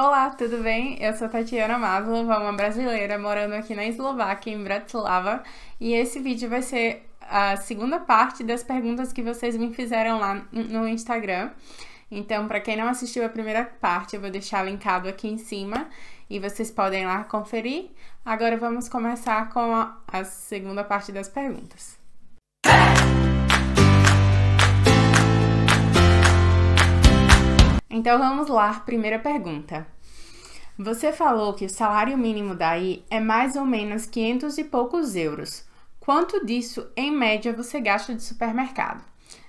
Olá, tudo bem? Eu sou Tatiana Mavlova, uma brasileira morando aqui na Eslováquia, em Bratislava, e esse vídeo vai ser a segunda parte das perguntas que vocês me fizeram lá no Instagram. Então, para quem não assistiu a primeira parte, eu vou deixar linkado aqui em cima e vocês podem lá conferir. Agora vamos começar com a segunda parte das perguntas. Então vamos lá, primeira pergunta. Você falou que o salário mínimo daí é mais ou menos 500 e poucos euros. Quanto disso, em média, você gasta de supermercado?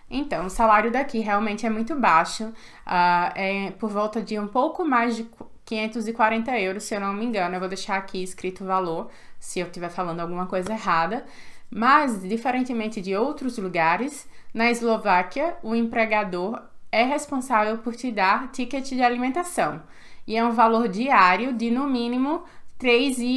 Então, o salário daqui realmente é muito baixo, uh, é por volta de um pouco mais de 540 euros, se eu não me engano. Eu vou deixar aqui escrito o valor, se eu estiver falando alguma coisa errada. Mas, diferentemente de outros lugares, na Eslováquia, o empregador é responsável por te dar ticket de alimentação e é um valor diário de no mínimo R$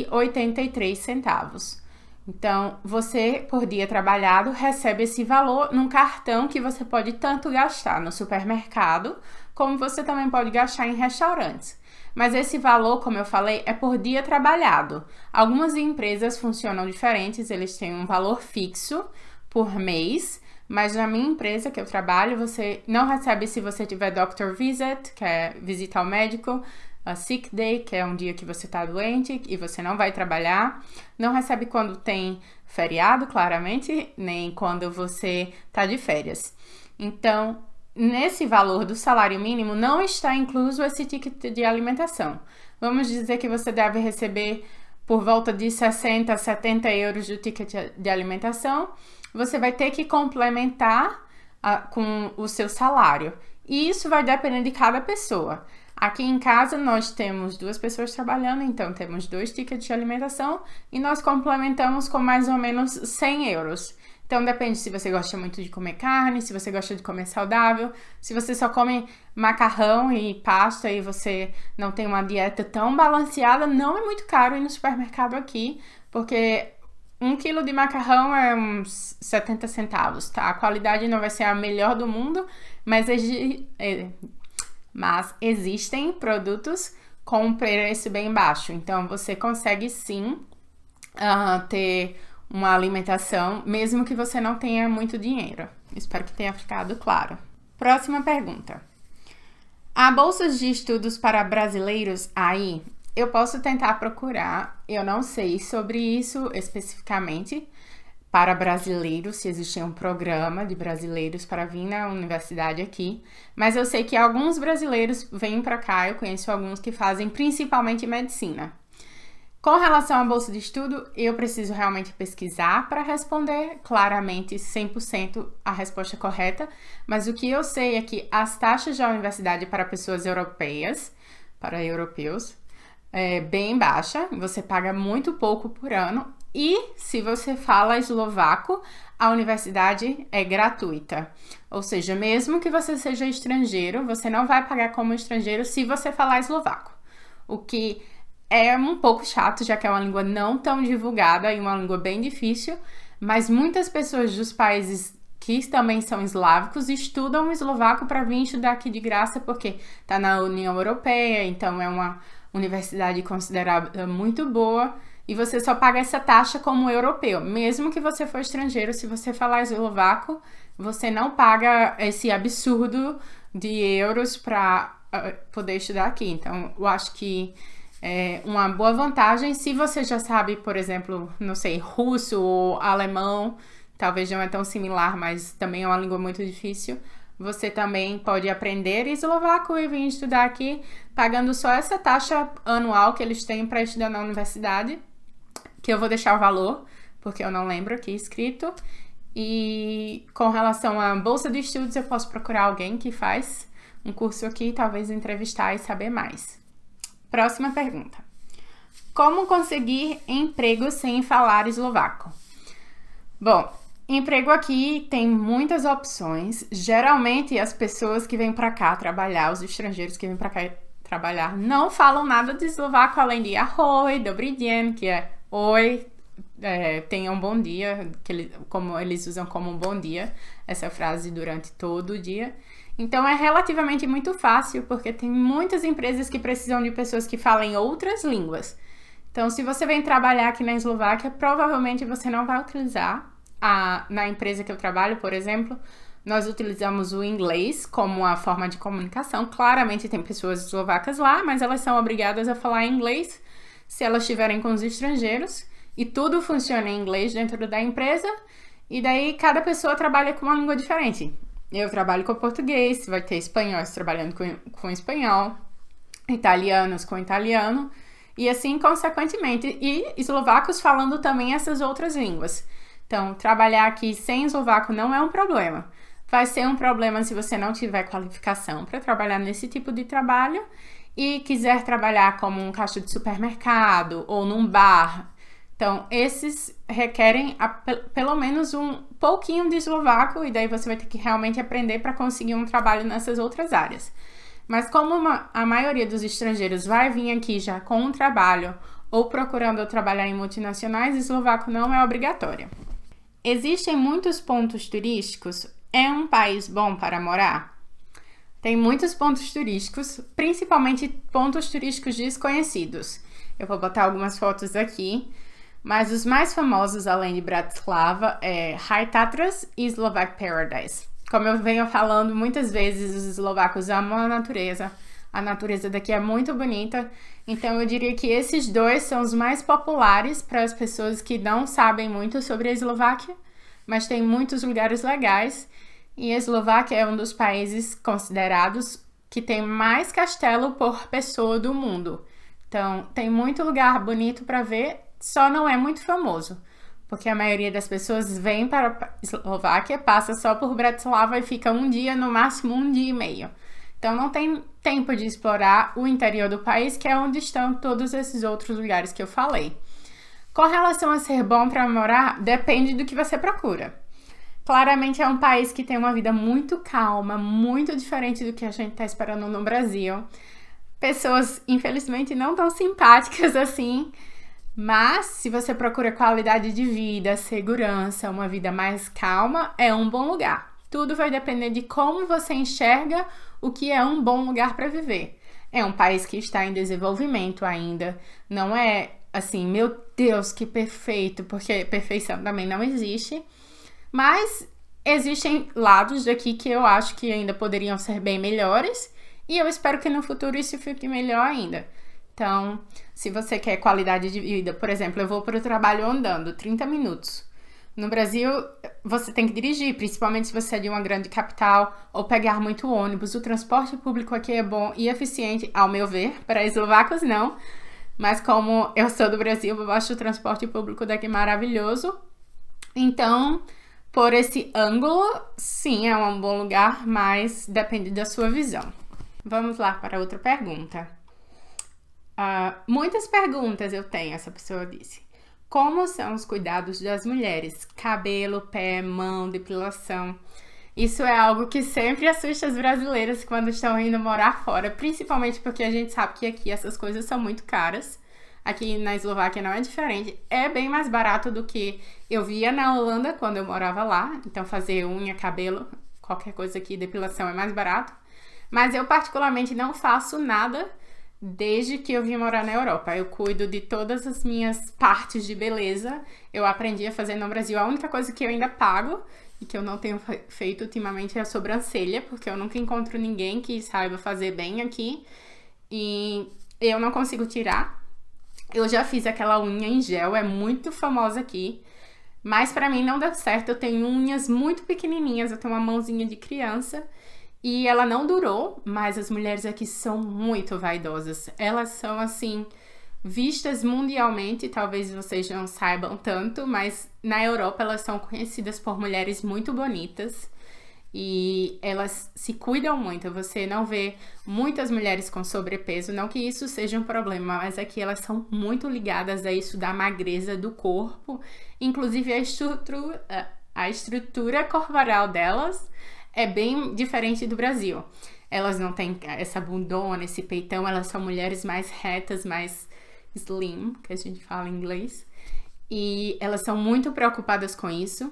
3,83. Então, você por dia trabalhado recebe esse valor num cartão que você pode tanto gastar no supermercado, como você também pode gastar em restaurantes. Mas esse valor, como eu falei, é por dia trabalhado. Algumas empresas funcionam diferentes, eles têm um valor fixo por mês mas na minha empresa que eu trabalho, você não recebe se você tiver doctor visit, que é visita ao médico, a sick day, que é um dia que você está doente e você não vai trabalhar. Não recebe quando tem feriado, claramente, nem quando você está de férias. Então, nesse valor do salário mínimo não está incluso esse ticket de alimentação. Vamos dizer que você deve receber por volta de 60 a 70 euros do ticket de alimentação você vai ter que complementar a, ah, com o seu salário. E isso vai depender de cada pessoa. Aqui em casa nós temos duas pessoas trabalhando, então temos dois tickets de alimentação e nós complementamos com mais ou menos 100 euros. Então depende se você gosta muito de comer carne, se você gosta de comer saudável, se você só come macarrão e pasta e você não tem uma dieta tão balanceada, não é muito caro ir no supermercado aqui, porque um quilo de macarrão é uns 70 centavos, tá? A qualidade não vai ser a melhor do mundo, mas, exi... É, mas existem produtos com preço bem baixo. Então, você consegue sim uh, ter uma alimentação, mesmo que você não tenha muito dinheiro. Espero que tenha ficado claro. Próxima pergunta. Há bolsas de estudos para brasileiros aí? Eu posso tentar procurar, eu não sei sobre isso especificamente para brasileiros, se existia um programa de brasileiros para vir na universidade aqui, mas eu sei que alguns brasileiros vêm para cá, eu conheço alguns que fazem principalmente medicina. Com relação à bolsa de estudo, eu preciso realmente pesquisar para responder claramente 100% a resposta correta, mas o que eu sei é que as taxas da universidade para pessoas europeias, para europeus, é, bem baixa, você paga muito pouco por ano. E se você fala eslovaco, a universidade é gratuita. Ou seja, mesmo que você seja estrangeiro, você não vai pagar como estrangeiro se você falar eslovaco. O que é um pouco chato, já que é uma língua não tão divulgada e uma língua bem difícil, mas muitas pessoas dos países que também são eslávicos estudam eslovaco para vir estudar aqui de graça porque está na União Europeia, então é uma universidade considerada muito boa, e você só paga essa taxa como europeu. Mesmo que você for estrangeiro, se você falar eslovaco, você não paga esse absurdo de euros para uh, ah, poder estudar aqui. Então, eu acho que é uma boa vantagem se você já sabe, por exemplo, não sei, russo ou alemão, talvez não é tão similar, mas também é uma língua muito difícil você também pode aprender eslovaco e vir estudar aqui, pagando só essa taxa anual que eles têm para estudar na universidade, que eu vou deixar o valor, porque eu não lembro aqui escrito. E com relação à bolsa de estudos, eu posso procurar alguém que faz um curso aqui, talvez entrevistar e saber mais. Próxima pergunta: Como conseguir emprego sem falar eslovaco? Bom, Emprego aqui tem muitas opções. Geralmente, as pessoas que vêm para cá trabalhar, os estrangeiros que vêm para cá trabalhar, não falam nada de eslovaco além de arroi, dobry den, que é oi, é, tenha um bom dia, que ele, como eles usam como um bom dia, essa frase durante todo o dia. Então é relativamente muito fácil, porque tem muitas empresas que precisam de pessoas que falem outras línguas. Então, se você vem trabalhar aqui na Eslováquia, provavelmente você não vai utilizar a, na empresa que eu trabalho, por exemplo, nós utilizamos o inglês como a forma de comunicação. Claramente tem pessoas eslovacas lá, mas elas são obrigadas a falar inglês se elas estiverem com os estrangeiros. E tudo funciona em inglês dentro da empresa. E daí cada pessoa trabalha com uma língua diferente. Eu trabalho com português, vai ter espanhóis trabalhando com, com espanhol, italianos com italiano, e assim consequentemente. E eslovacos falando também essas outras línguas. Então, trabalhar aqui sem eslovaco não é um problema. Vai ser um problema se você não tiver qualificação para trabalhar nesse tipo de trabalho e quiser trabalhar como um caixa de supermercado ou num bar. Então, esses requerem a, pelo menos um pouquinho de eslovaco e daí você vai ter que realmente aprender para conseguir um trabalho nessas outras áreas. Mas como uma, a maioria dos estrangeiros vai vir aqui já com um trabalho ou procurando trabalhar em multinacionais, eslovaco não é obrigatório. Existem muitos pontos turísticos? É um país bom para morar? Tem muitos pontos turísticos, principalmente pontos turísticos desconhecidos. Eu vou botar algumas fotos aqui, mas os mais famosos, além de Bratislava, é High Tatras e Slovak Paradise. Como eu venho falando muitas vezes, os eslovacos amam a natureza, a natureza daqui é muito bonita. Então eu diria que esses dois são os mais populares para as pessoas que não sabem muito sobre a Eslováquia, mas tem muitos lugares legais. E a Eslováquia é um dos países considerados que tem mais castelo por pessoa do mundo. Então, tem muito lugar bonito para ver, só não é muito famoso, porque a maioria das pessoas vem para a Eslováquia, passa só por Bratislava e fica um dia, no máximo um dia e meio. Então, não tem tempo de explorar o interior do país, que é onde estão todos esses outros lugares que eu falei. Com relação a ser bom para morar, depende do que você procura. Claramente é um país que tem uma vida muito calma, muito diferente do que a gente está esperando no Brasil. Pessoas, infelizmente, não tão simpáticas assim, mas se você procura qualidade de vida, segurança, uma vida mais calma, é um bom lugar. Tudo vai depender de como você enxerga o que é um bom lugar para viver. É um país que está em desenvolvimento ainda, não é assim, meu Deus, que perfeito, porque perfeição também não existe. Mas existem lados daqui que eu acho que ainda poderiam ser bem melhores e eu espero que no futuro isso fique melhor ainda. Então, se você quer qualidade de vida, por exemplo, eu vou para o trabalho andando 30 minutos. No Brasil, você tem que dirigir, principalmente se você é de uma grande capital ou pegar muito ônibus. O transporte público aqui é bom e eficiente, ao meu ver, para eslovacos não. Mas como eu sou do Brasil, eu acho o transporte público daqui maravilhoso. Então, por esse ângulo, sim, é um bom lugar, mas depende da sua visão. Vamos lá para outra pergunta. Uh, muitas perguntas eu tenho, essa pessoa disse como são os cuidados das mulheres: cabelo, pé, mão, depilação. Isso é algo que sempre assusta as brasileiras quando estão indo morar fora, principalmente porque a gente sabe que aqui essas coisas são muito caras. Aqui na Eslováquia não é diferente, é bem mais barato do que eu via na Holanda quando eu morava lá. Então, fazer unha, cabelo, qualquer coisa aqui, depilação é mais barato. Mas eu, particularmente, não faço nada Desde que eu vim morar na Europa, eu cuido de todas as minhas partes de beleza. Eu aprendi a fazer no Brasil. A única coisa que eu ainda pago e que eu não tenho feito ultimamente é a sobrancelha, porque eu nunca encontro ninguém que saiba fazer bem aqui. E eu não consigo tirar. Eu já fiz aquela unha em gel, é muito famosa aqui. Mas para mim não deu certo. Eu tenho unhas muito pequenininhas, eu tenho uma mãozinha de criança. E ela não durou, mas as mulheres aqui são muito vaidosas. Elas são assim vistas mundialmente, talvez vocês não saibam tanto, mas na Europa elas são conhecidas por mulheres muito bonitas e elas se cuidam muito. Você não vê muitas mulheres com sobrepeso, não que isso seja um problema, mas aqui elas são muito ligadas a isso da magreza do corpo, inclusive a estrutura, a estrutura corporal delas é bem diferente do Brasil. Elas não têm essa bundona, esse peitão, elas são mulheres mais retas, mais slim, que a gente fala em inglês. E elas são muito preocupadas com isso.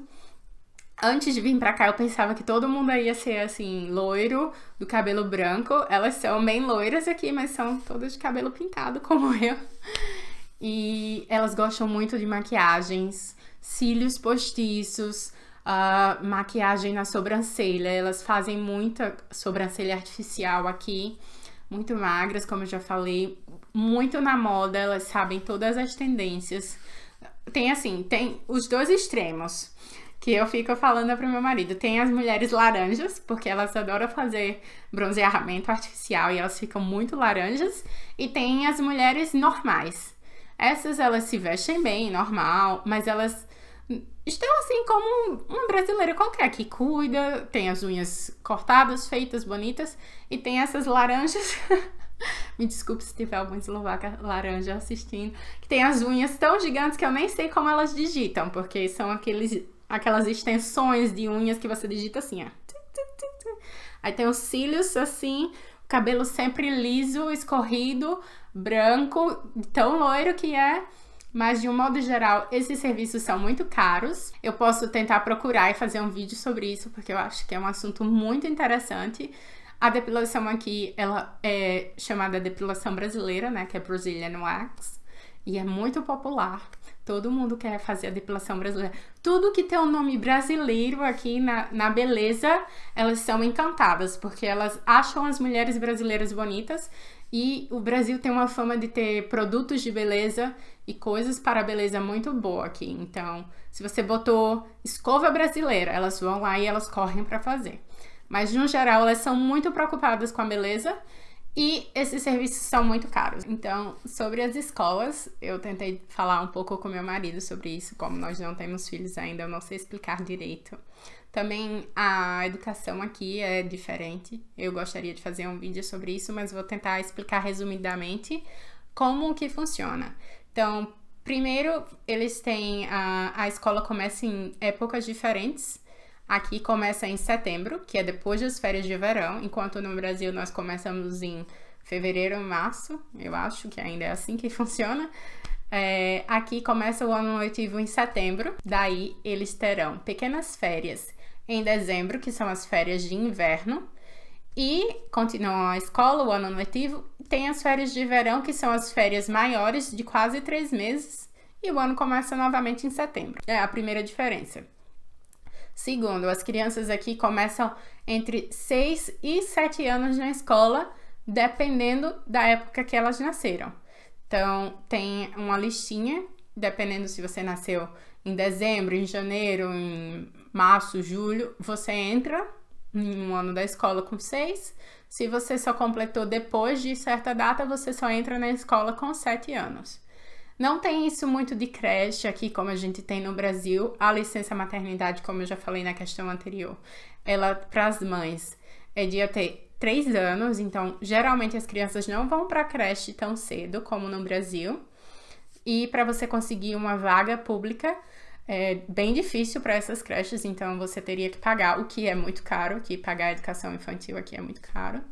Antes de vir pra cá, eu pensava que todo mundo ia ser assim, loiro, do cabelo branco. Elas são bem loiras aqui, mas são todas de cabelo pintado, como eu. E elas gostam muito de maquiagens, cílios postiços, uh, maquiagem na sobrancelha. Elas fazem muita sobrancelha artificial aqui, muito magras, como eu já falei, muito na moda, elas sabem todas as tendências. Tem assim, tem os dois extremos que eu fico falando pro meu marido. Tem as mulheres laranjas, porque elas adoram fazer bronzeamento artificial e elas ficam muito laranjas, e tem as mulheres normais. Essas elas se vestem bem, normal, mas elas estão assim como uma brasileira qualquer que cuida, tem as unhas cortadas, feitas, bonitas e tem essas laranjas. Me desculpe se tiver algum eslovaca laranja assistindo, que tem as unhas tão gigantes que eu nem sei como elas digitam, porque são aqueles, aquelas extensões de unhas que você digita assim, ó. Aí tem os cílios assim, cabelo sempre liso, escorrido, branco, tão loiro que é. Mas de um modo geral, esses serviços são muito caros. Eu posso tentar procurar e fazer um vídeo sobre isso, porque eu acho que é um assunto muito interessante. A depilação aqui, ela é chamada depilação brasileira, né, que é Brazilian Wax, e é muito popular. Todo mundo quer fazer a depilação brasileira. Tudo que tem o um nome brasileiro aqui na, na beleza, elas são encantadas, porque elas acham as mulheres brasileiras bonitas e o Brasil tem uma fama de ter produtos de beleza e coisas para beleza muito boa aqui. Então, se você botou escova brasileira, elas vão lá e elas correm para fazer. Mas no geral, elas são muito preocupadas com a beleza e esses serviços são muito caros. Então, sobre as escolas, eu tentei falar um pouco com meu marido sobre isso, como nós não temos filhos ainda, eu não sei explicar direito. Também a educação aqui é diferente. Eu gostaria de fazer um vídeo sobre isso, mas vou tentar explicar resumidamente como que funciona. Então, primeiro, eles têm. A, a escola começa em épocas diferentes. Aqui começa em setembro, que é depois das férias de verão, enquanto no Brasil nós começamos em fevereiro, março, eu acho que ainda é assim que funciona. É, aqui começa o ano letivo em setembro, daí eles terão pequenas férias em dezembro, que são as férias de inverno, e continuam a escola, o ano letivo, tem as férias de verão, que são as férias maiores, de quase três meses, e o ano começa novamente em setembro. É a primeira diferença. Segundo, as crianças aqui começam entre 6 e 7 anos na escola, dependendo da época que elas nasceram. Então, tem uma listinha, dependendo se você nasceu em dezembro, em janeiro, em março, julho, você entra em um ano da escola com seis. Se você só completou depois de certa data, você só entra na escola com sete anos. Não tem isso muito de creche aqui, como a gente tem no Brasil. A licença maternidade, como eu já falei na questão anterior, ela para as mães é de até três anos, então geralmente as crianças não vão para creche tão cedo como no Brasil. E para você conseguir uma vaga pública, é bem difícil para essas creches, então você teria que pagar, o que é muito caro, que pagar a educação infantil aqui é muito caro.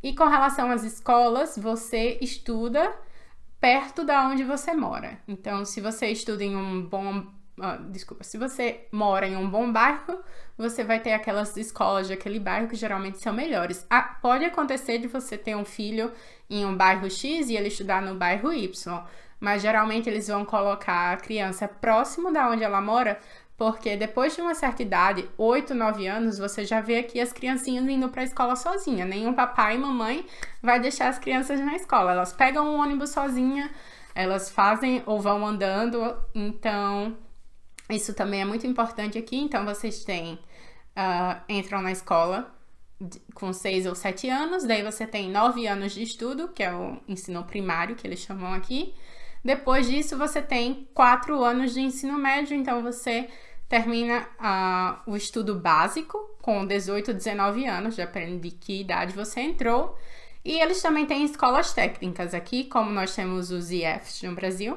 E com relação às escolas, você estuda perto da onde você mora. Então, se você estuda em um bom, ah, desculpa, se você mora em um bom bairro, você vai ter aquelas escolas de aquele bairro que geralmente são melhores. Ah, pode acontecer de você ter um filho em um bairro X e ele estudar no bairro Y, mas geralmente eles vão colocar a criança próximo da onde ela mora porque depois de uma certa idade, 8, 9 anos, você já vê aqui as criancinhas indo para a escola sozinha. Nenhum papai e mamãe vai deixar as crianças na escola. Elas pegam o um ônibus sozinha, elas fazem ou vão andando. Então, isso também é muito importante aqui. Então, vocês têm uh, entram na escola com seis ou sete anos, daí você tem nove anos de estudo, que é o ensino primário que eles chamam aqui. Depois disso, você tem quatro anos de ensino médio, então você termina uh, o estudo básico com 18, 19 anos, Já de que idade você entrou. E eles também têm escolas técnicas aqui, como nós temos os IFs no Brasil,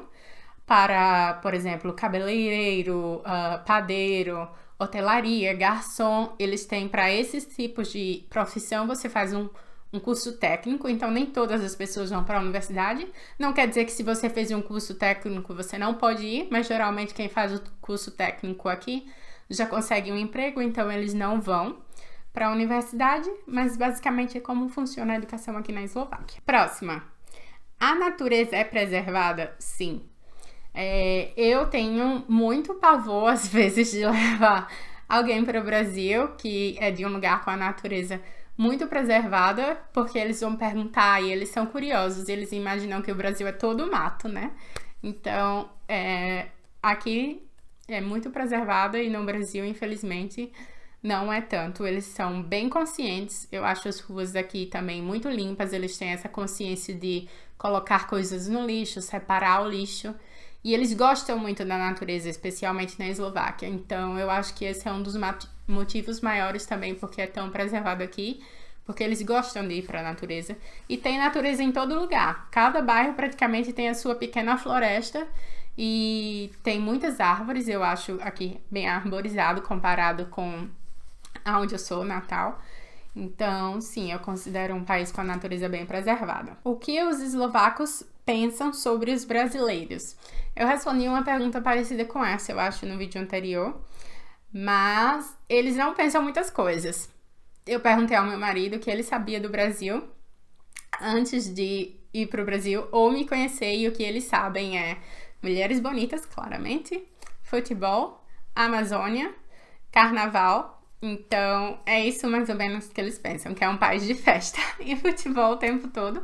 para, por exemplo, cabeleireiro, uh, padeiro, hotelaria, garçom, eles têm para esses tipos de profissão, você faz um, um curso técnico, então nem todas as pessoas vão para a universidade. Não quer dizer que se você fez um curso técnico você não pode ir, mas geralmente quem faz o curso técnico aqui já consegue um emprego, então eles não vão para a universidade, mas basicamente é como funciona a educação aqui na Eslováquia. Próxima. A natureza é preservada? Sim. É, eu tenho muito pavor, às vezes, de levar alguém para o Brasil, que é de um lugar com a natureza muito preservada, porque eles vão perguntar e eles são curiosos, eles imaginam que o Brasil é todo mato, né? Então, é, aqui é muito preservada e no Brasil, infelizmente, não é tanto. Eles são bem conscientes. Eu acho as ruas aqui também muito limpas. Eles têm essa consciência de colocar coisas no lixo, separar o lixo. E eles gostam muito da natureza, especialmente na Eslováquia. Então eu acho que esse é um dos motivos maiores também porque é tão preservado aqui, porque eles gostam de ir para a natureza. E tem natureza em todo lugar. Cada bairro praticamente tem a sua pequena floresta e tem muitas árvores, eu acho aqui bem arborizado comparado com aonde eu sou, Natal. Então, sim, eu considero um país com a natureza bem preservada. O que os eslovacos pensam sobre os brasileiros? Eu respondi uma pergunta parecida com essa, eu acho, no vídeo anterior. Mas eles não pensam muitas coisas. Eu perguntei ao meu marido o que ele sabia do Brasil antes de ir para o Brasil ou me conhecer, e o que eles sabem é mulheres bonitas, claramente, futebol, Amazônia, carnaval então, é isso mais ou menos que eles pensam, que é um país de festa e futebol o tempo todo.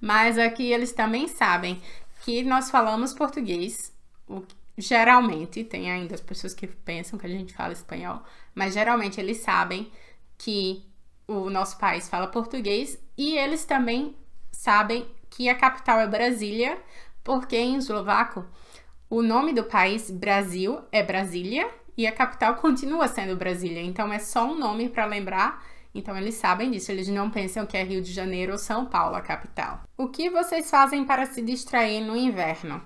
Mas aqui eles também sabem que nós falamos português, o, geralmente, tem ainda as pessoas que pensam que a gente fala espanhol, mas geralmente eles sabem que o nosso país fala português e eles também sabem que a capital é Brasília, porque em eslovaco o nome do país Brasil é Brasília e a capital continua sendo Brasília. Então é só um nome para lembrar. Então eles sabem disso, eles não pensam que é Rio de Janeiro ou São Paulo a capital. O que vocês fazem para se distrair no inverno?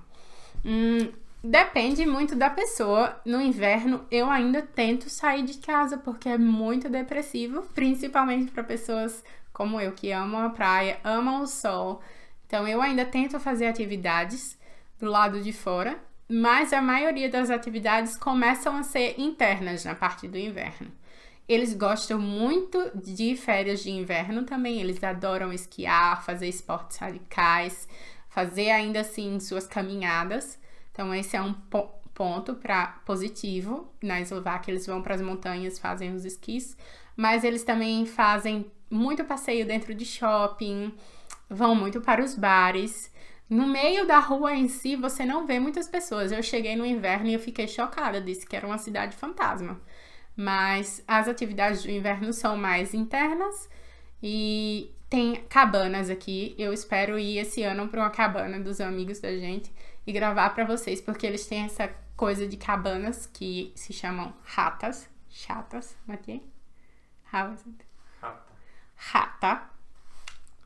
Hum, depende muito da pessoa. No inverno eu ainda tento sair de casa porque é muito depressivo, principalmente para pessoas como eu que amam a praia, amam o sol. Então eu ainda tento fazer atividades do lado de fora, mas a maioria das atividades começam a ser internas na parte do inverno. Eles gostam muito de férias de inverno também, eles adoram esquiar, fazer esportes radicais, fazer ainda assim suas caminhadas. Então, esse é um po ponto para positivo. Na né? Eslováquia, eles vão para as montanhas, fazem os esquis, mas eles também fazem muito passeio dentro de shopping, vão muito para os bares. No meio da rua em si, você não vê muitas pessoas. Eu cheguei no inverno e eu fiquei chocada, disse que era uma cidade fantasma. Mas as atividades do inverno são mais internas e tem cabanas aqui. Eu espero ir esse ano para uma cabana dos amigos da gente e gravar para vocês, porque eles têm essa coisa de cabanas que se chamam ratas. Chatas, Mathieu? É é? Rata. Rata.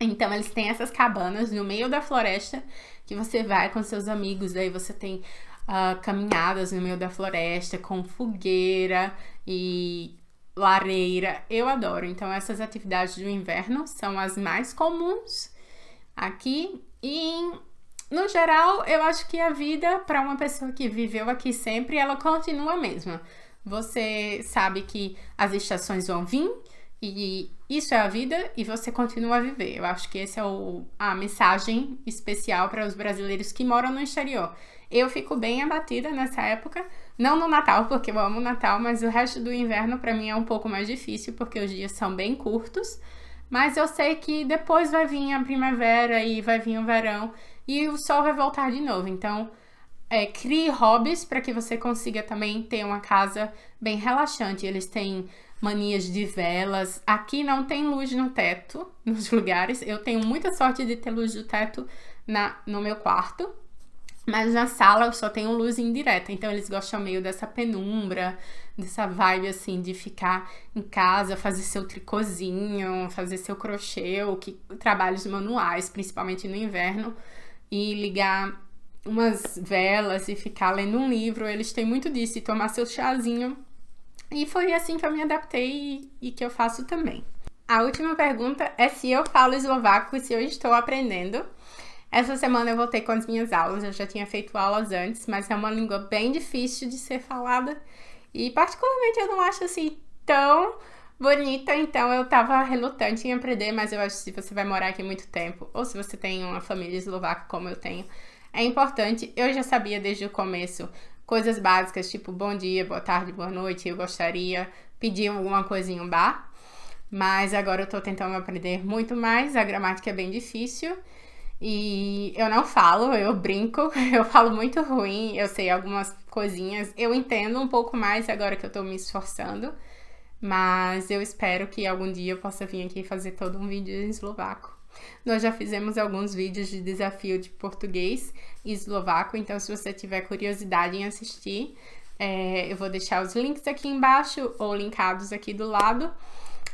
Então eles têm essas cabanas no meio da floresta que você vai com seus amigos, aí você tem uh, caminhadas no meio da floresta com fogueira e lareira. Eu adoro. Então essas atividades do inverno são as mais comuns aqui e no geral, eu acho que a vida para uma pessoa que viveu aqui sempre, ela continua a mesma. Você sabe que as estações vão vir, e isso é a vida e você continua a viver. Eu acho que essa é o, a mensagem especial para os brasileiros que moram no exterior. Eu fico bem abatida nessa época, não no Natal, porque eu amo o Natal, mas o resto do inverno para mim é um pouco mais difícil, porque os dias são bem curtos. Mas eu sei que depois vai vir a primavera e vai vir o verão e o sol vai voltar de novo. Então, é, crie hobbies para que você consiga também ter uma casa bem relaxante. Eles têm manias de velas. Aqui não tem luz no teto, nos lugares. Eu tenho muita sorte de ter luz do teto na, no meu quarto. Mas na sala eu só tenho luz indireta, então eles gostam meio dessa penumbra, dessa vibe assim de ficar em casa, fazer seu tricôzinho, fazer seu crochê, ou que, trabalhos manuais, principalmente no inverno, e ligar umas velas e ficar lendo um livro. Eles têm muito disso, e tomar seu chazinho. E foi assim que eu me adaptei e, e que eu faço também. A última pergunta é se eu falo eslovaco e se eu estou aprendendo. Essa semana eu voltei com as minhas aulas, eu já tinha feito aulas antes, mas é uma língua bem difícil de ser falada e, particularmente, eu não acho assim tão bonita, então eu tava relutante em aprender, mas eu acho que se você vai morar aqui muito tempo ou se você tem uma família eslovaca como eu tenho, é importante, eu já sabia desde o começo coisas básicas, tipo bom dia, boa tarde, boa noite, eu gostaria, pedir alguma coisinha um bar. Mas agora eu tô tentando aprender muito mais, a gramática é bem difícil. E eu não falo, eu brinco, eu falo muito ruim, eu sei algumas coisinhas, eu entendo um pouco mais agora que eu tô me esforçando, mas eu espero que algum dia eu possa vir aqui fazer todo um vídeo em eslovaco. Nós já fizemos alguns vídeos de desafio de português e eslovaco, então se você tiver curiosidade em assistir, é, eu vou deixar os links aqui embaixo ou linkados aqui do lado.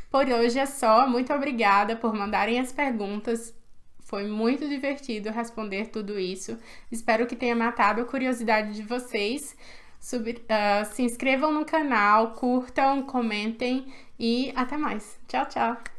Por hoje é só. Muito obrigada por mandarem as perguntas. Foi muito divertido responder tudo isso. Espero que tenha matado a curiosidade de vocês. Sub, uh, ah, se inscrevam no canal, curtam, comentem e até mais. Tchau, tchau!